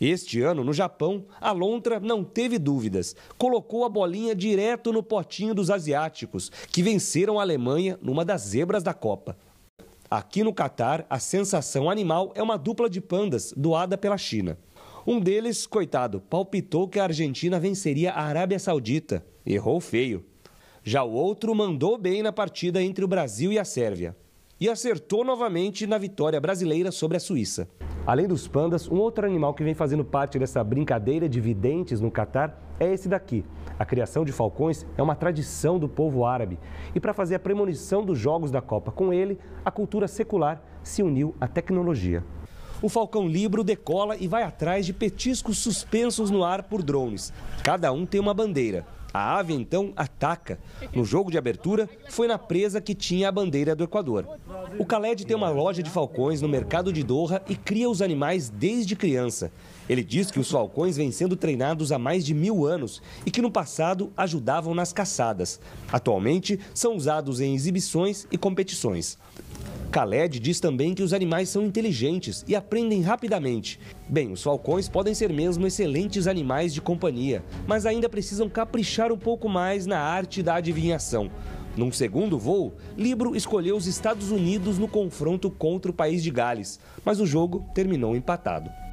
Este ano, no Japão, a lontra não teve dúvidas. Colocou a bolinha direto no potinho dos asiáticos, que venceram a Alemanha numa das zebras da Copa. Aqui no Catar, a sensação animal é uma dupla de pandas doada pela China. Um deles, coitado, palpitou que a Argentina venceria a Arábia Saudita. Errou feio. Já o outro mandou bem na partida entre o Brasil e a Sérvia. E acertou novamente na vitória brasileira sobre a Suíça. Além dos pandas, um outro animal que vem fazendo parte dessa brincadeira de videntes no Catar é esse daqui. A criação de falcões é uma tradição do povo árabe. E para fazer a premonição dos Jogos da Copa com ele, a cultura secular se uniu à tecnologia o Falcão Libro decola e vai atrás de petiscos suspensos no ar por drones. Cada um tem uma bandeira. A ave então ataca. No jogo de abertura, foi na presa que tinha a bandeira do Equador. O Khaled tem uma loja de falcões no mercado de Doha e cria os animais desde criança. Ele diz que os falcões vêm sendo treinados há mais de mil anos e que no passado ajudavam nas caçadas. Atualmente, são usados em exibições e competições. Khaled diz também que os animais são inteligentes e aprendem rapidamente. Bem, os falcões podem ser mesmo excelentes animais de companhia, mas ainda precisam caprichar um pouco mais na arte da adivinhação. Num segundo voo, Libro escolheu os Estados Unidos no confronto contra o país de Gales, mas o jogo terminou empatado.